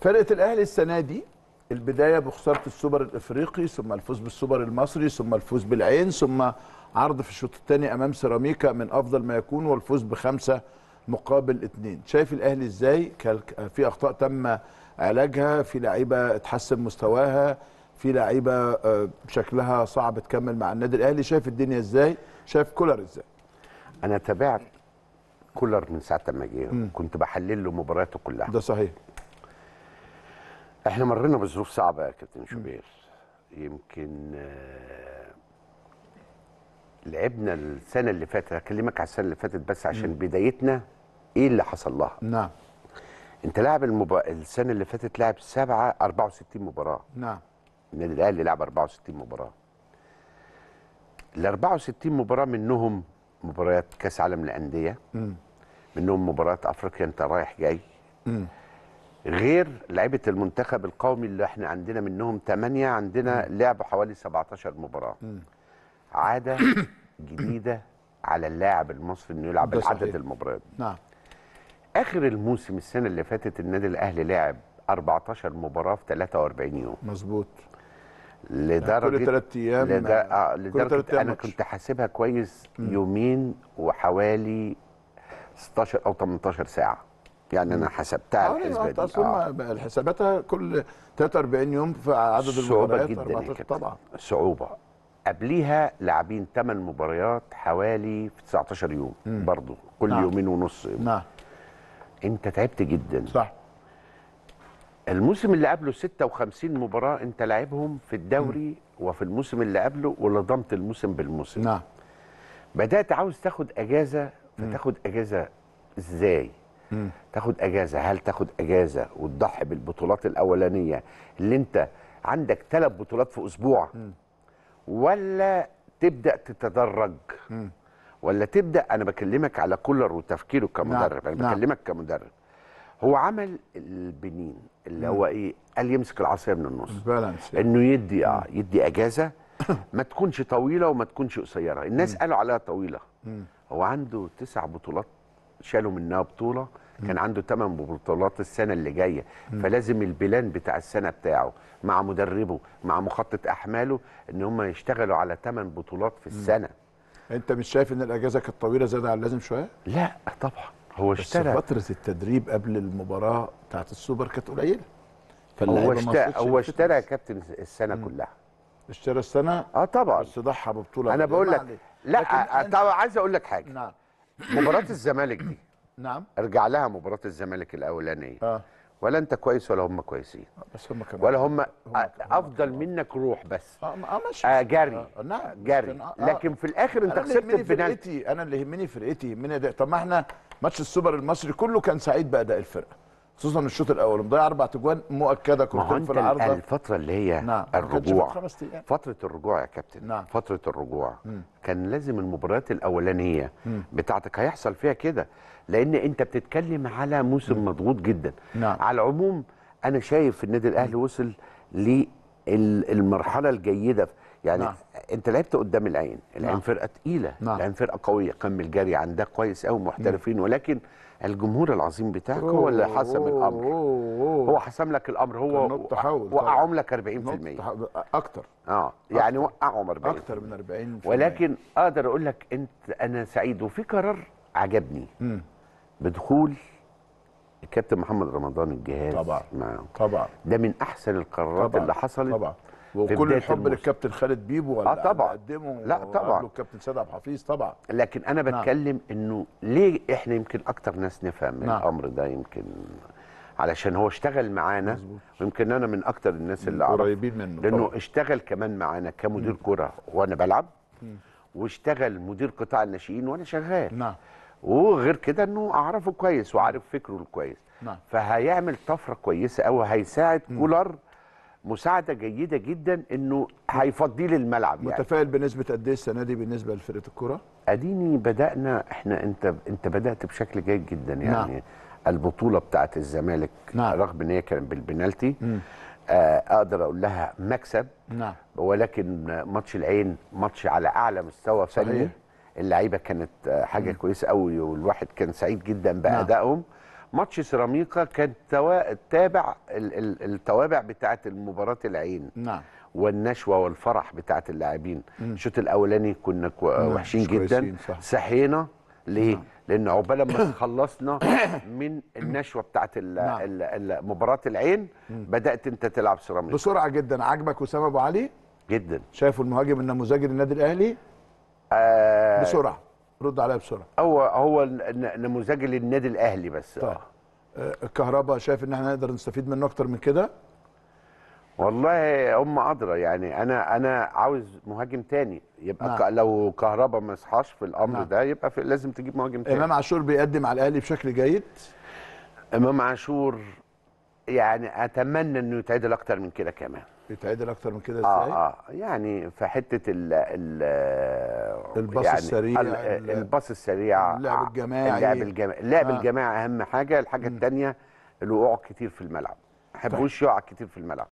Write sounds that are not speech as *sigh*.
فرقه الاهلي السنه دي البدايه بخساره السوبر الافريقي ثم الفوز بالسوبر المصري ثم الفوز بالعين ثم عرض في الشوط الثاني امام سيراميكا من افضل ما يكون والفوز بخمسه مقابل اثنين شايف الاهلي ازاي في اخطاء تم علاجها في لعيبه اتحسن مستواها في لعيبه آه، شكلها صعب تكمل مع النادي الاهلي شايف الدنيا ازاي شايف كولر ازاي انا تابعت كولر من ساعه ما جه كنت بحلل له مبارياته كلها ده صحيح احنا مرينا بظروف صعبه يا كابتن شوبير يمكن آه، لعبنا السنه اللي فاتت هكلمك على السنه اللي فاتت بس عشان مم. بدايتنا ايه اللي حصل لها نعم انت لاعب المبا... السنه اللي فاتت لعب 7 64 مباراه نعم النادي الاهلي لعب 64 مباراه ال 64 مباراه منهم مباريات كاس عالم للانديه منهم مباريات افريقيا انت رايح جاي مم. غير لعيبه المنتخب القومي اللي احنا عندنا منهم ثمانية عندنا لعب حوالي 17 مباراه عاده *coughs* جديده على اللاعب المصري انه يلعب عدد المباريات نعم اخر الموسم السنه اللي فاتت النادي الاهلي لعب 14 مباراه في 43 يوم مظبوط لدرجه كل ثلاث ايام لد... آه لدرجه انا كنت حاسبها كويس يومين وحوالي 16 او 18 ساعه يعني انا حسبتها على الحسبه دي آه. حساباتها كل 43 يوم في عدد المباريات جدا طبعا صعوبه قبليها لاعبين 8 مباريات حوالي في 19 يوم برضه كل نعم. يومين ونص نعم انت تعبت جدا صح الموسم اللي قبله 56 مباراه انت لاعبهم في الدوري م. وفي الموسم اللي قبله ولضمت الموسم بالموسم نعم بدات عاوز تاخد اجازه فتاخد اجازه ازاي تاخد اجازه هل تاخد اجازه وتضحي بالبطولات الاولانيه اللي انت عندك ثلاث بطولات في اسبوع م. ولا تبدا تتدرج م. ولا تبدا انا بكلمك على كولر وتفكيره كمدرب نعم. انا بكلمك نعم. كمدرب هو عمل البنين اللي م. هو ايه قال يمسك العصايه من النص بالانس انه يدي اه يدي اجازه *coughs* ما تكونش طويله وما تكونش قصيره الناس م. قالوا عليها طويله م. هو عنده تسع بطولات شالوا منها بطوله كان عنده ثمان بطولات السنه اللي جايه فلازم البلان بتاع السنه بتاعه مع مدربه مع مخطط احماله ان هم يشتغلوا على ثمان بطولات في السنه انت مش شايف ان الاجازه كانت طويله زياده عن اللازم شويه لا طبعا هو اشترى فتره التدريب قبل المباراه بتاعت السوبر كانت قليله هو اشترى هو اشترى يا كابتن السنه مم. كلها اشترى السنه اه طبعا بس ضحى ببطوله انا بقول لك لا آه، طبعا عايز اقول لك حاجه نعم مباراه الزمالك دي *clears throat* نعم ارجع لها مباراه الزمالك الاولانيه اه ولا انت كويس ولا هم كويسين آه، بس هم كمان ولا هم, هم افضل كمان. منك روح بس اه, آه ماشي آه جري آه, آه، نعم جري آه لكن في الاخر انت خسرت البنالتي انا اللي يهمني فرقتي يهمني طب ما احنا ماتش السوبر المصري كله كان سعيد باداء الفرقه خصوصا الشوط الاول مضيع اربع تجوان مؤكده كورتين في العارضه الفتره اللي هي نعم. الرجوع فترة, فتره الرجوع يا كابتن نعم. فتره الرجوع م. كان لازم المباريات الاولانيه م. بتاعتك هيحصل فيها كده لان انت بتتكلم على موسم مضغوط جدا نعم. على العموم انا شايف النادي الاهلي وصل للمرحله الجيده يعني نعم. انت لعبت قدام العين العين نعم. فرقه تقيله نعم. العين فرقه قويه كم الجري عندها كويس قوي محترفين ولكن الجمهور العظيم بتاعك هو اللي حسم الامر هو حسم لك الامر هو وقعهم لك 40% اكتر اه يعني وقعهم 40 اكتر من 40 ولكن اقدر اقول لك انت انا سعيد وفي قرار عجبني م. بدخول الكابتن محمد رمضان الجهاز طبعا معه. طبعا ده من احسن القرارات طبعا. اللي حصلت طبعا وكل الحب للكابتن خالد بيبو آه، ولا آه طبعا قدمه لا طبعا الكابتن سيد عبد الحفيظ طبعا لكن انا نعم. بتكلم نعم. انه ليه احنا يمكن اكتر ناس نفهم نعم. الامر ده يمكن علشان هو اشتغل معانا ويمكن انا من اكتر الناس اللي قريبين منه لانه طبعا. اشتغل كمان معانا كمدير كوره وانا بلعب م. واشتغل مدير قطاع الناشئين وانا شغال نعم وغير كده انه اعرفه كويس وعارف فكره الكويس نعم فهيعمل طفره كويسه قوي هيساعد كولر م. مساعده جيده جدا انه هيفضيه للملعب يعني. متفائل بنسبه قد ايه السنه دي بالنسبه لفرقه الكره؟ اديني بدانا احنا انت انت بدات بشكل جيد جدا نعم. يعني نعم. البطوله بتاعت الزمالك نعم. رغم ان هي كانت بالبنالتي آه اقدر اقول لها مكسب نعم ولكن ماتش العين ماتش على اعلى مستوى فني اللعيبه كانت آه، حاجه مم. كويسه قوي والواحد كان سعيد جدا نعم. بادائهم نعم. ماتش سيراميكا كان تابع التوابع بتاعه المباراه العين نعم والنشوه والفرح بتاعه اللاعبين الشوط الاولاني كنا نعم، وحشين جدا صحينا ليه؟ نعم. لان عقبال ما *coughs* خلصنا من النشوه بتاعت نعم. مباراه العين بدات انت تلعب سيراميكا بسرعه جدا عجبك اسامه ابو علي؟ جدا شايفه المهاجم النموذجي للنادي الاهلي؟ آه بسرعه رد عليا بسرعه هو هو نموذج للنادي الاهلي بس طيب. آه. الكهرباء شايف ان احنا نقدر نستفيد منه اكتر من كده والله هم ادرى يعني انا انا عاوز مهاجم تاني يبقى نعم. لو كهربا ما صحاش في الامر نعم. ده يبقى في لازم تجيب مهاجم تاني امام عاشور بيقدم على الاهلي بشكل جيد امام عاشور يعني اتمنى انه يتعدل اكتر من كده كمان يتعدل اكتر من كده آه، ازاي؟ آه, اه يعني في حته ال ال الباص يعني السريع الباص السريع اللعب آه، الجماعي اللعب الجماعي اللعب آه. الجماعي اهم حاجه الحاجه الثانيه الوقوع كتير في الملعب ما يحبوش طيب. يقع كتير في الملعب